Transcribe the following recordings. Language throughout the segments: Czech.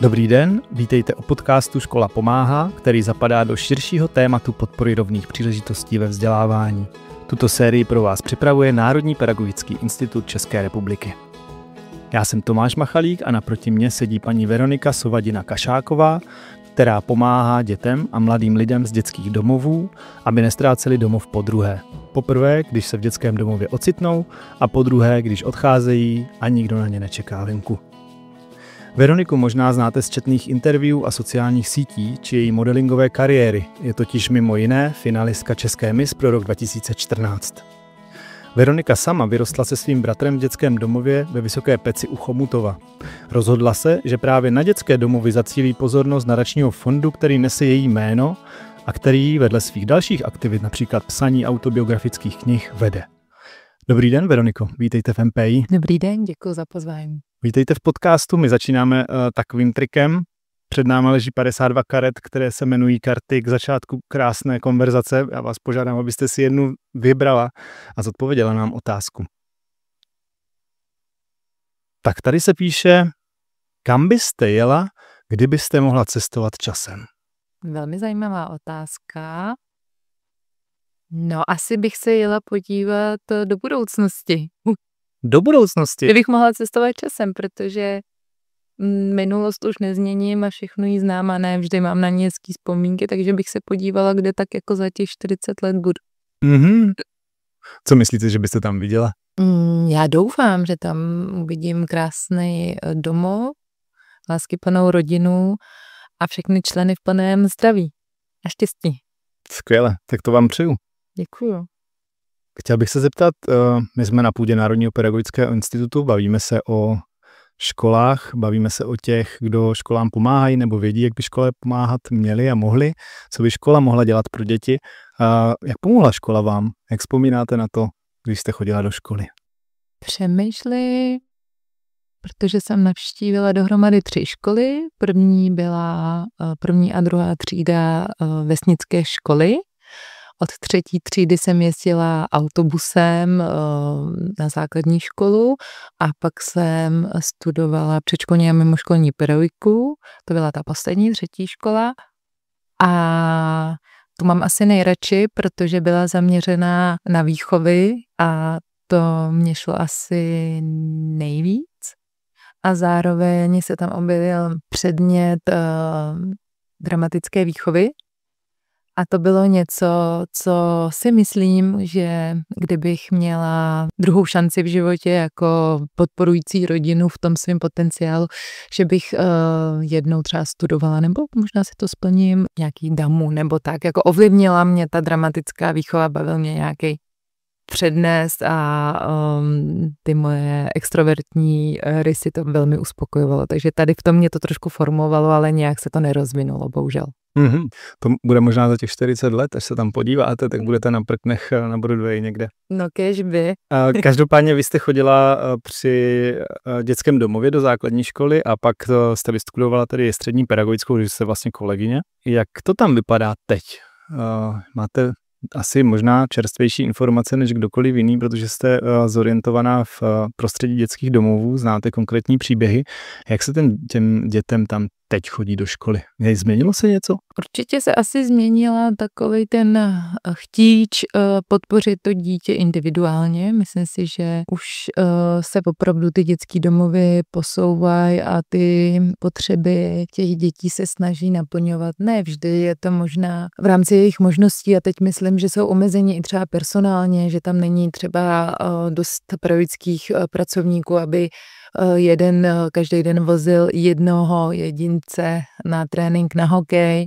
Dobrý den, vítejte o podcastu Škola pomáhá, který zapadá do širšího tématu podpory rovných příležitostí ve vzdělávání. Tuto sérii pro vás připravuje Národní pedagogický institut České republiky. Já jsem Tomáš Machalík a naproti mě sedí paní Veronika Sovadina Kašáková, která pomáhá dětem a mladým lidem z dětských domovů, aby nestráceli domov po druhé. Poprvé, když se v dětském domově ocitnou a po druhé, když odcházejí a nikdo na ně nečeká venku. Veroniku možná znáte z četných interview a sociálních sítí či její modelingové kariéry. Je totiž mimo jiné finalistka České mis pro rok 2014. Veronika sama vyrostla se svým bratrem v dětském domově ve Vysoké peci u Chomutova. Rozhodla se, že právě na dětské domovy zacílí pozornost naračního fondu, který nese její jméno a který vedle svých dalších aktivit, například psaní autobiografických knih, vede. Dobrý den, Veroniko, vítejte v MPI. Dobrý den, děkuji za pozvání. Vítejte v podcastu, my začínáme uh, takovým trikem. Před námi leží 52 karet, které se jmenují karty k začátku krásné konverzace. Já vás požádám, abyste si jednu vybrala a zodpověděla nám otázku. Tak tady se píše, kam byste jela, kdybyste mohla cestovat časem? Velmi zajímavá otázka. No, asi bych se jela podívat do budoucnosti do budoucnosti. Kdybych mohla cestovat časem, protože mm, minulost už nezměním a všechno jí znám a ne vždy mám na ní hezký vzpomínky, takže bych se podívala, kde tak jako za těch 40 let budu. Mm-hmm. Co myslíte, že byste tam viděla? Mm, já doufám, že tam uvidím krásný eh, domov, panou rodinu a všechny členy v plném zdraví a štěstí. Skvěle, tak to vám přeju. Děkuju. Chtěl bych se zeptat, eh, my jsme na půdě Národního pedagogického institutu, bavíme se o školách, bavíme se o těch, kdo školám pomáhají nebo vědí, jak by škole pomáhat měli a mohli, co by škola mohla dělat pro děti. Jak pomohla škola vám? Jak vzpomínáte na to, když jste chodila do školy? Přemýšlím, protože jsem navštívila dohromady tři školy. První byla eh, první a druhá třída eh, vesnické školy od třetí třídy jsem jezdila autobusem eh, na základní školu a pak jsem studovala předškolní a mimoškolní pedagogiku. To byla ta poslední, třetí škola. A tu mám asi nejradši, protože byla zaměřená na výchovy a to mě šlo asi nejvíc. A zároveň se tam objevil předmět uh, dramatické výchovy, a to bylo něco, co si myslím, že kdybych měla druhou šanci v životě jako podporující rodinu v tom svém potenciálu, že bych uh, jednou třeba studovala, nebo možná si to splním, nějaký damu nebo tak. Jako ovlivnila mě ta dramatická výchova, bavil mě nějaký přednést a um, ty moje extrovertní eh, rysy to velmi uspokojovalo. Takže tady v tom mě to trošku formovalo, ale nějak se to nerozvinulo, bohužel. Mm-hmm. To bude možná za těch 40 let, až se tam podíváte, tak budete na prknech eh, na Broadway někde. No kež by. Každopádně vy jste chodila eh, při eh, dětském domově do základní školy a pak jste vystudovala tady střední pedagogickou, že jste vlastně kolegyně. Jak to tam vypadá teď? Máte asi možná čerstvější informace než kdokoliv jiný, protože jste zorientovaná v prostředí dětských domovů, znáte konkrétní příběhy. Jak se ten, těm dětem tam teď chodí do školy. Změnilo se něco? Určitě se asi změnila takový ten eh, chtíč eh, podpořit to dítě individuálně. Myslím si, že už eh, se opravdu ty dětské domovy posouvají a ty potřeby těch dětí se snaží naplňovat. Ne vždy je to možná v rámci jejich možností a teď myslím, že jsou omezení i třeba personálně, že tam není třeba dost pravických pracovníků, aby jeden každý den vozil jednoho jedin. Lípce na trénink na hokej,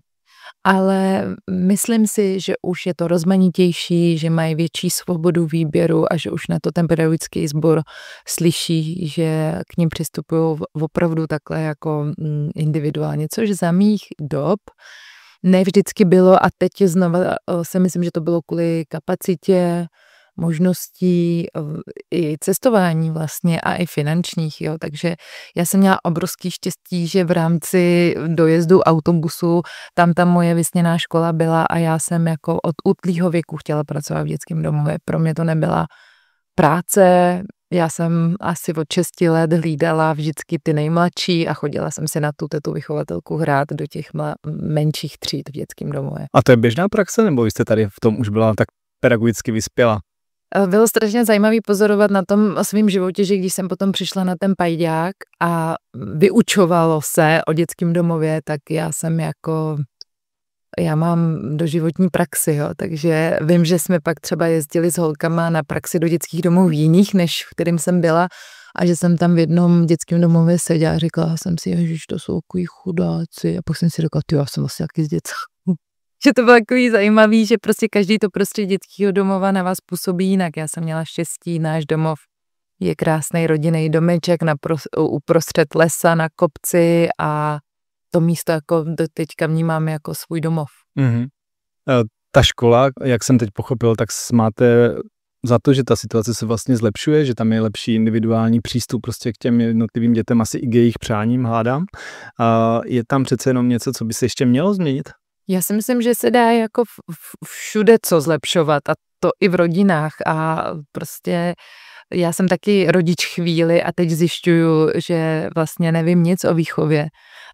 ale myslím si, že už je to rozmanitější, že mají větší svobodu výběru a že už na to ten pedagogický sbor slyší, že k ním přistupují opravdu takhle jako mm, individuálně, což za mých dob ne vždycky bylo a teď znova eh, Se myslím, že to bylo kvůli kapacitě, možností i cestování vlastně a i finančních, jo. Takže já jsem měla obrovský štěstí, že v rámci dojezdu autobusu tam ta moje vysněná škola byla a já jsem jako od útlýho věku chtěla pracovat v dětském domově. Pro mě to nebyla práce, já jsem asi od 6 let hlídala vždycky ty nejmladší a chodila jsem si na tu tetu vychovatelku hrát do těch mla, menších tříd v dětském domově. A to je běžná praxe, nebo jste tady v tom už byla tak pedagogicky vyspěla? Eh, bylo strašně zajímavý pozorovat na tom svém životě, že když jsem potom přišla na ten pajďák a vyučovalo se o dětském domově, tak já jsem jako já mám doživotní praxi, jo, takže vím, že jsme pak třeba jezdili s holkama na praxi do dětských domovů jiných, než v kterým jsem byla a že jsem tam v jednom dětském domově seděla a říkala jsem si, že to jsou takový chudáci a pak jsem si řekla, ty já jsem vlastně jaký z dětských že to bylo takový zajímavý, že prostě každý to prostředí dětského domova na vás působí jinak. Já jsem měla štěstí, náš domov je krásný rodinný domeček na pros, uprostřed lesa na kopci a to místo jako teďka vnímám jako svůj domov. Mm-hmm. Ta škola, jak jsem teď pochopil, tak máte za to, že ta situace se vlastně zlepšuje, že tam je lepší individuální přístup prostě k těm jednotlivým dětem, asi i k jejich přáním hádám. A je tam přece jenom něco, co by se ještě mělo změnit? Já si myslím, že se dá jako všude co zlepšovat a to i v rodinách a prostě já jsem taky rodič chvíli a teď zjišťuju, že vlastně nevím nic o výchově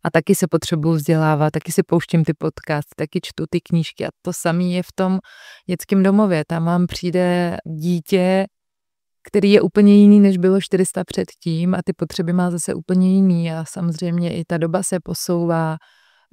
a taky se potřebuji vzdělávat, taky si pouštím ty podcasty, taky čtu ty knížky a to samé je v tom dětském domově. Tam vám přijde dítě, který je úplně jiný, než bylo 400 předtím a ty potřeby má zase úplně jiný a samozřejmě i ta doba se posouvá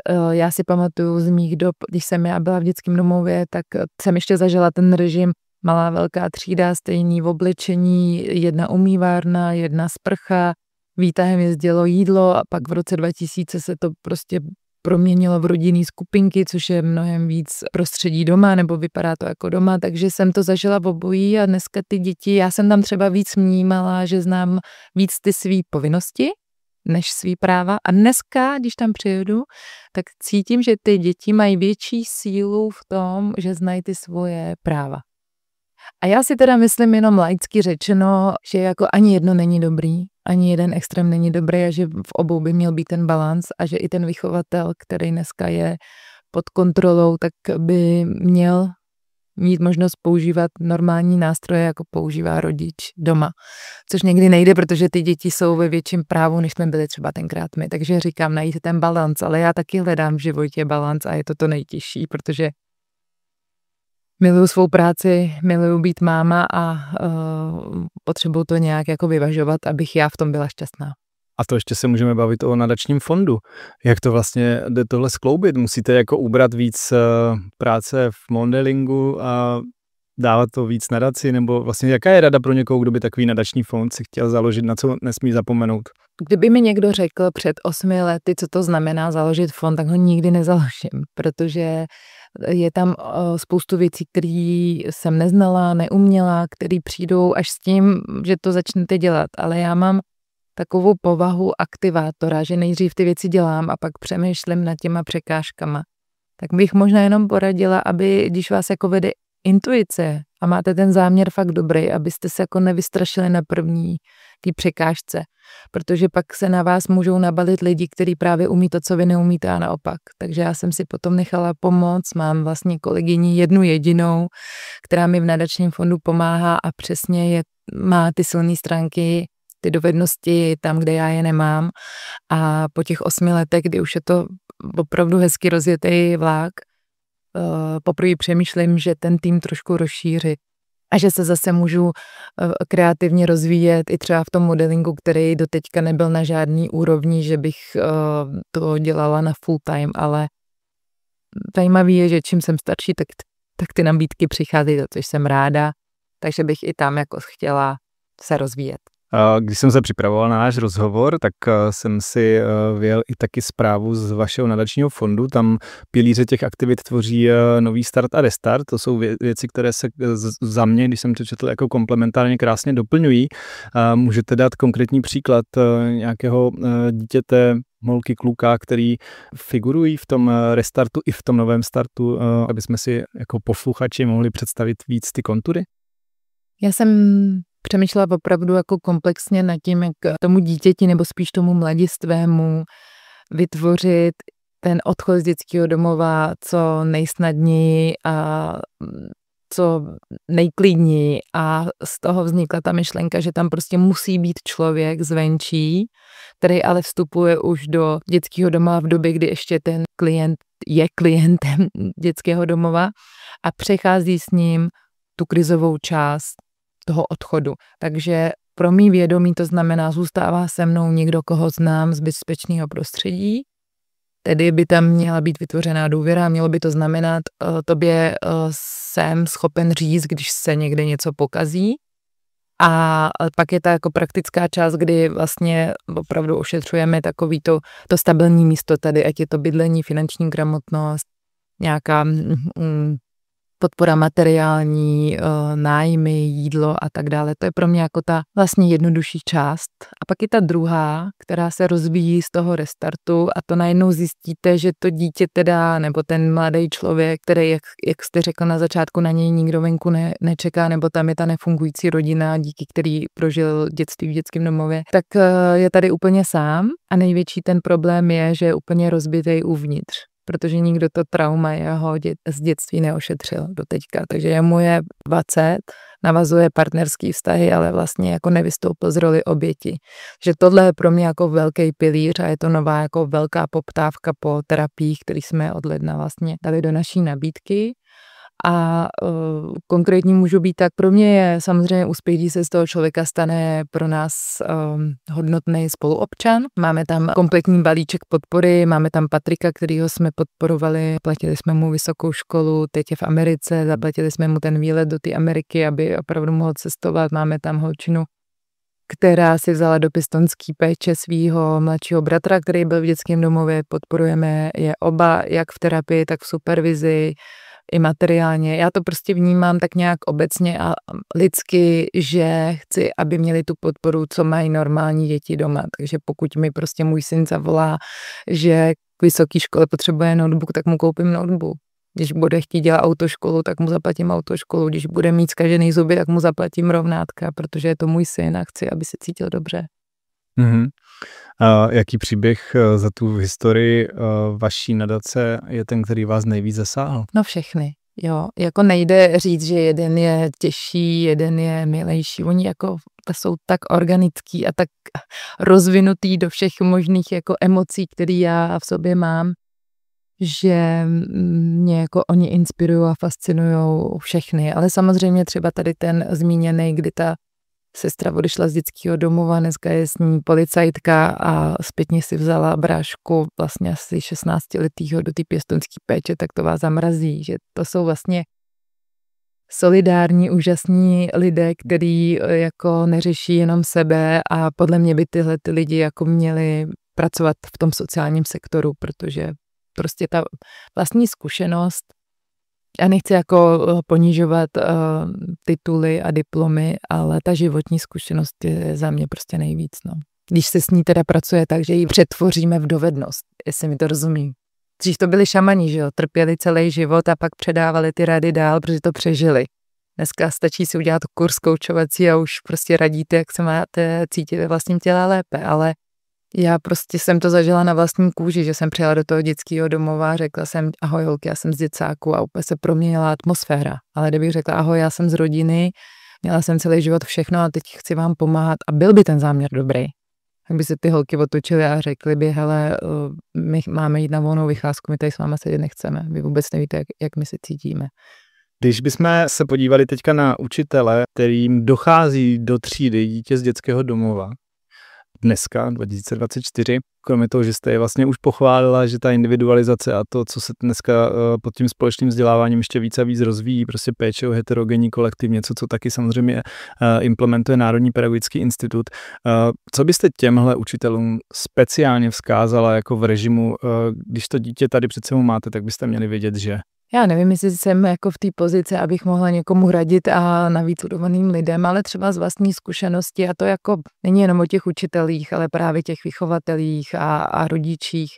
Eh, já si pamatuju z mých dob, když jsem já byla v dětském domově, tak eh, jsem ještě zažila ten režim malá velká třída, stejný v oblečení, jedna umývárna, jedna sprcha, výtahem jezdilo jídlo a pak v roce 2000 se to prostě proměnilo v rodinný skupinky, což je mnohem víc prostředí doma, nebo vypadá to jako doma, takže jsem to zažila v obojí a dneska ty děti, já jsem tam třeba víc vnímala, že znám víc ty své povinnosti, než svý práva. A dneska, když tam přijedu, tak cítím, že ty děti mají větší sílu v tom, že znají ty svoje práva. A já si teda myslím jenom laicky řečeno, že jako ani jedno není dobrý, ani jeden extrém není dobrý a že v obou by měl být ten balans a že i ten vychovatel, který dneska je pod kontrolou, tak by měl mít možnost používat normální nástroje, jako používá rodič doma. Což někdy nejde, protože ty děti jsou ve větším právu, než jsme byli třeba tenkrát my. Takže říkám, najít ten balans, ale já taky hledám v životě balans a je to to nejtěžší, protože miluju svou práci, miluju být máma a uh, potřebuju to nějak jako vyvažovat, abych já v tom byla šťastná. A to ještě se můžeme bavit o nadačním fondu. Jak to vlastně jde tohle skloubit? Musíte jako ubrat víc eh, práce v modelingu a dávat to víc nadaci? Nebo vlastně jaká je rada pro někoho, kdo by takový nadační fond si chtěl založit, na co nesmí zapomenout? Kdyby mi někdo řekl před osmi lety, co to znamená založit fond, tak ho nikdy nezaložím, protože je tam eh, spoustu věcí, které jsem neznala, neuměla, které přijdou až s tím, že to začnete dělat. Ale já mám takovou povahu aktivátora, že nejdřív ty věci dělám a pak přemýšlím nad těma překážkama, tak bych možná jenom poradila, aby když vás jako vede intuice a máte ten záměr fakt dobrý, abyste se jako nevystrašili na první ty překážce, protože pak se na vás můžou nabalit lidi, kteří právě umí to, co vy neumíte a naopak. Takže já jsem si potom nechala pomoc, mám vlastně kolegyni jednu jedinou, která mi v nadačním fondu pomáhá a přesně je, má ty silné stránky ty dovednosti tam, kde já je nemám. A po těch osmi letech, kdy už je to opravdu hezky rozjetý vlák, eh, poprvé přemýšlím, že ten tým trošku rozšířit a že se zase můžu eh, kreativně rozvíjet i třeba v tom modelingu, který doteďka nebyl na žádný úrovni, že bych eh, to dělala na full time, ale zajímavý je, že čím jsem starší, tak, tak ty nabídky přicházejí, za což jsem ráda, takže bych i tam jako chtěla se rozvíjet. Eh, když jsem se připravoval na náš rozhovor, tak eh, jsem si eh, věl i taky zprávu z vašeho nadačního fondu. Tam pilíře těch aktivit tvoří nový start a restart. To jsou věci, které se za mě, když jsem to četl, jako komplementárně krásně doplňují. Můžete dát konkrétní příklad nějakého dítěte, molky, kluka, který figurují v tom restartu i v tom novém startu, aby jsme si jako posluchači mohli představit víc ty kontury? Já jsem přemýšlela opravdu jako komplexně nad tím, jak tomu dítěti nebo spíš tomu mladistvému vytvořit ten odchod z dětského domova co nejsnadněji a mm, co nejklidněji a z toho vznikla ta myšlenka, že tam prostě musí být člověk zvenčí, který ale vstupuje už do dětského doma v době, kdy ještě ten klient je klientem dětského domova a přechází s ním tu krizovou část toho odchodu. Takže pro mý vědomí to znamená, zůstává se mnou někdo, koho znám z bezpečného prostředí, tedy by tam měla být vytvořená důvěra, mělo by to znamenat, eh, tobě eh, jsem schopen říct, když se někde něco pokazí. A eh, pak je ta jako praktická část, kdy vlastně opravdu ošetřujeme takový to, to stabilní místo tady, ať je to bydlení, finanční gramotnost, nějaká mm, mm, podpora materiální, eh, nájmy, jídlo a tak dále. To je pro mě jako ta vlastně jednodušší část. A pak je ta druhá, která se rozvíjí z toho restartu a to najednou zjistíte, že to dítě teda, nebo ten mladý člověk, který, jak, jak jste řekl na začátku, na něj nikdo venku ne, nečeká, nebo tam je ta nefungující rodina, díky který prožil dětství v dětském domově, tak eh, je tady úplně sám a největší ten problém je, že je úplně rozbitý uvnitř protože nikdo to trauma jeho dět, z dětství neošetřil do teďka. Takže jemu je 20, navazuje partnerský vztahy, ale vlastně jako nevystoupil z roli oběti. Že tohle je pro mě jako velký pilíř a je to nová jako velká poptávka po terapiích, který jsme od ledna vlastně dali do naší nabídky. A uh, eh, konkrétní můžu být, tak pro mě je samozřejmě úspěch, když se z toho člověka stane pro nás um, hodnotný spoluobčan. Máme tam kompletní balíček podpory, máme tam Patrika, kterýho jsme podporovali, platili jsme mu vysokou školu, teď je v Americe, zaplatili jsme mu ten výlet do té Ameriky, aby opravdu mohl cestovat. Máme tam holčinu, která si vzala do pistonský péče svého mladšího bratra, který byl v dětském domově. Podporujeme je oba, jak v terapii, tak v supervizi i materiálně. Já to prostě vnímám tak nějak obecně a lidsky, že chci, aby měli tu podporu, co mají normální děti doma. Takže pokud mi prostě můj syn zavolá, že k vysoké škole potřebuje notebook, tak mu koupím notebook. Když bude chtít dělat autoškolu, tak mu zaplatím autoškolu. Když bude mít zkažený zuby, tak mu zaplatím rovnátka, protože je to můj syn a chci, aby se cítil dobře. Mm-hmm. A jaký příběh eh, za tu historii eh, vaší nadace je ten, který vás nejvíc zasáhl? No všechny. Jo, jako nejde říct, že jeden je těžší, jeden je milejší. Oni jako to jsou tak organický a tak rozvinutý do všech možných jako emocí, které já v sobě mám, že mě jako oni inspirují a fascinují všechny. Ale samozřejmě třeba tady ten zmíněný, kdy ta Sestra odešla z dětského domova, dneska je s ní policajtka a zpětně si vzala brášku vlastně asi 16-letýho do té pěstonské péče, tak to vás zamrazí, že to jsou vlastně solidární, úžasní lidé, který eh, jako neřeší jenom sebe a podle mě by tyhle ty lidi jako měli pracovat v tom sociálním sektoru, protože prostě ta vlastní zkušenost já nechci jako eh, ponižovat uh, tituly a diplomy, ale ta životní zkušenost je za mě prostě nejvíc. No. Když se s ní teda pracuje tak, že ji přetvoříme v dovednost, jestli mi to rozumí. Dřív to byli šamani, že jo, trpěli celý život a pak předávali ty rady dál, protože to přežili. Dneska stačí si udělat kurz koučovací a už prostě radíte, jak se máte cítit ve vlastním těle lépe, ale já prostě jsem to zažila na vlastní kůži, že jsem přijela do toho dětského domova, řekla jsem ahoj holky, já jsem z děcáku a úplně se proměnila atmosféra. Ale kdybych řekla ahoj, já jsem z rodiny, měla jsem celý život všechno a teď chci vám pomáhat a byl by ten záměr dobrý, tak by se ty holky otočily a řekly by, hele, eh, my máme jít na volnou vycházku, my tady s váma sedět nechceme, vy vůbec nevíte, jak, jak my se cítíme. Když bychom se podívali teďka na učitele, kterým dochází do třídy dítě z dětského domova, dneska, 2024. Kromě toho, že jste je vlastně už pochválila, že ta individualizace a to, co se dneska eh, pod tím společným vzděláváním ještě více a víc rozvíjí, prostě péče o heterogenní kolektiv, něco, co taky samozřejmě eh, implementuje Národní pedagogický institut. Eh, co byste těmhle učitelům speciálně vzkázala jako v režimu, když to dítě tady před sebou máte, tak byste měli vědět, že já nevím, jestli jsem jako v té pozici, abych mohla někomu radit a navíc udovaným lidem, ale třeba z vlastní zkušenosti a to jako není jenom o těch učitelích, ale právě těch vychovatelích a, a rodičích.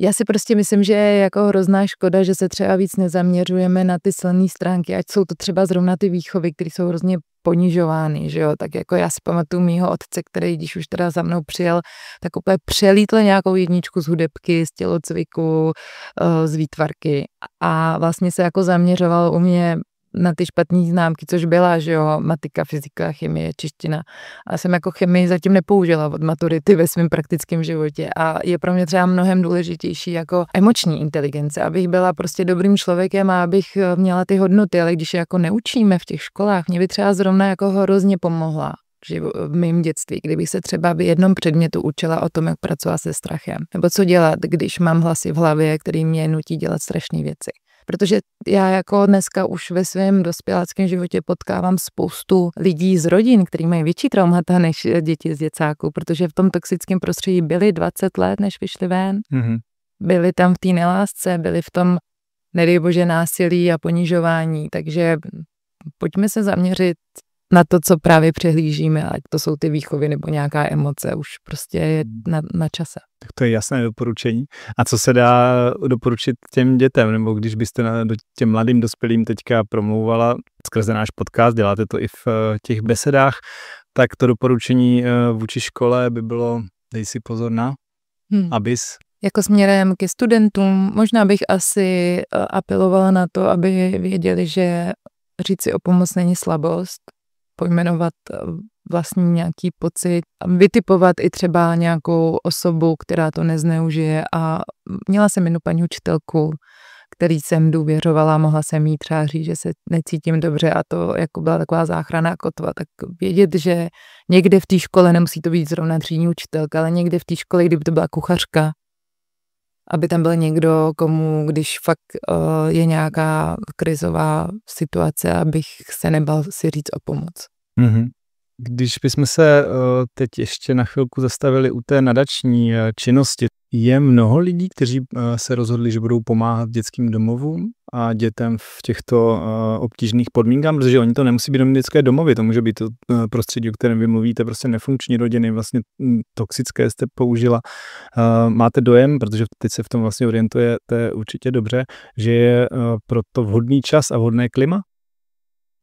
Já si prostě myslím, že je jako hrozná škoda, že se třeba víc nezaměřujeme na ty silné stránky, ať jsou to třeba zrovna ty výchovy, které jsou hrozně ponižovány, že jo, tak jako já si pamatuju mýho otce, který když už teda za mnou přijel, tak úplně přelítl nějakou jedničku z hudebky, z tělocviku, eh, z výtvarky a vlastně se jako zaměřoval u mě na ty špatné známky, což byla, že jo, matika, fyzika, chemie, čeština. A jsem jako chemii zatím nepoužila od maturity ve svém praktickém životě. A je pro mě třeba mnohem důležitější jako emoční inteligence, abych byla prostě dobrým člověkem a abych eh, měla ty hodnoty, ale když je jako neučíme v těch školách, mě by třeba zrovna jako hrozně pomohla v mém dětství, kdybych se třeba v jednom předmětu učila o tom, jak pracovat se strachem, nebo co dělat, když mám hlasy v hlavě, který mě nutí dělat strašné věci. Protože já jako dneska už ve svém dospěláckém životě potkávám spoustu lidí z rodin, kteří mají větší traumata než děti z děcáků, protože v tom toxickém prostředí byli 20 let, než vyšli ven. Mm-hmm. Byli tam v té nelásce, byli v tom, nedej bože, násilí a ponižování. Takže pojďme se zaměřit na to, co právě přehlížíme, ať to jsou ty výchovy nebo nějaká emoce, už prostě je hmm. na, na čase. Tak to je jasné doporučení. A co se dá doporučit těm dětem, nebo když byste na, do těm mladým dospělým teďka promlouvala skrze náš podcast, děláte to i v eh, těch besedách, tak to doporučení eh, vůči škole by bylo, dej si pozor na, hmm. abys jako směrem ke studentům, možná bych asi eh, apelovala na to, aby věděli, že říci o pomoc není slabost, pojmenovat eh, vlastní nějaký pocit, vytipovat i třeba nějakou osobu, která to nezneužije a měla jsem jednu paní učitelku, který jsem důvěřovala, mohla jsem jí třeba říct, že se necítím dobře a to jako byla taková záchrana kotva, tak vědět, že někde v té škole nemusí to být zrovna třídní učitelka, ale někde v té škole, kdyby to byla kuchařka, aby tam byl někdo, komu, když fakt uh, je nějaká krizová situace, abych se nebal si říct o pomoc. Mm-hmm. Když bychom se eh, teď ještě na chvilku zastavili u té nadační eh, činnosti, je mnoho lidí, kteří eh, se rozhodli, že budou pomáhat dětským domovům a dětem v těchto obtížných podmínkách, protože oni to nemusí být jenom dětské domovy, to může být to prostředí, o kterém vy mluvíte, prostě nefunkční rodiny, vlastně hm, toxické jste použila. Máte dojem, protože teď se v tom vlastně orientujete určitě dobře, že je proto vhodný čas a vhodné klima?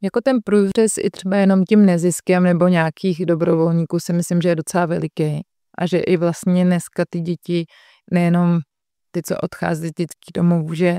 Jako ten průřez i třeba jenom tím neziskem nebo nějakých dobrovolníků si myslím, že je docela veliký. A že i vlastně dneska ty děti, nejenom ty, co odchází dětský domů, že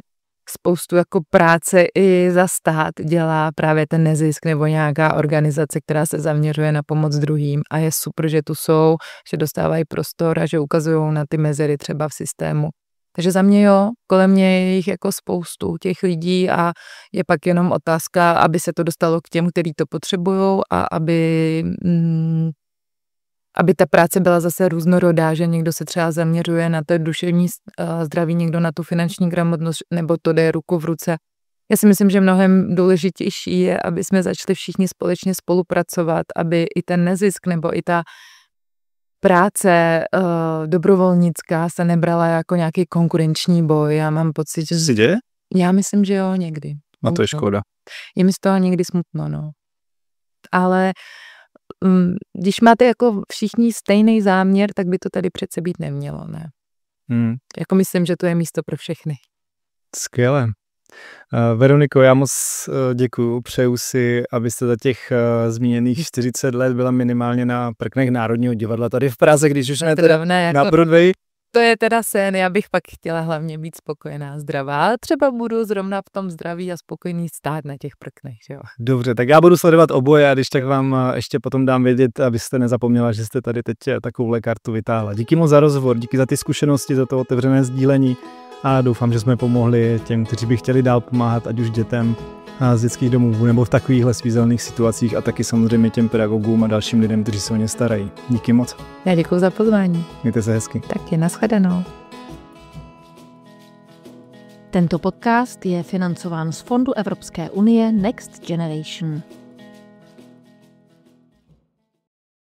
spoustu jako práce i za stát dělá právě ten nezisk nebo nějaká organizace, která se zaměřuje na pomoc druhým a je super, že tu jsou, že dostávají prostor a že ukazují na ty mezery třeba v systému. Takže za mě jo, kolem mě je jich jako spoustu těch lidí a je pak jenom otázka, aby se to dostalo k těm, kteří to potřebují a aby, mm, aby ta práce byla zase různorodá, že někdo se třeba zaměřuje na to duševní eh, zdraví, někdo na tu finanční gramotnost, nebo to jde ruku v ruce. Já si myslím, že mnohem důležitější je, aby jsme začali všichni společně spolupracovat, aby i ten nezisk nebo i ta práce uh, dobrovolnická se nebrala jako nějaký konkurenční boj. Já mám pocit, že... Jde? Já myslím, že jo, někdy. A to je škoda. Je mi z toho někdy smutno, no. Ale um, když máte jako všichni stejný záměr, tak by to tady přece být nemělo, ne? Hmm. Jako myslím, že to je místo pro všechny. Skvěle. Eh, Veroniko, já moc eh, děkuji Přeju si, abyste za těch eh, zmíněných 40 let byla minimálně na prknech Národního divadla tady v Praze, když už ne teda ne, jako, na Broadway. To je teda sen, já bych pak chtěla hlavně být spokojená, zdravá. Třeba budu zrovna v tom zdraví a spokojený stát na těch prknech, že jo. Dobře, tak já budu sledovat oboje a když tak vám ještě potom dám vědět, abyste nezapomněla, že jste tady teď takovou kartu vytáhla. Díky moc za rozhovor, díky za ty zkušenosti, za to otevřené sdílení a doufám, že jsme pomohli těm, kteří by chtěli dál pomáhat, ať už dětem z dětských domů, nebo v takovýchhle svízelných situacích a taky samozřejmě těm pedagogům a dalším lidem, kteří se o ně starají. Díky moc. Já děkuji za pozvání. Mějte se hezky. Tak je nashledanou. Tento podcast je financován z Fondu Evropské unie Next Generation.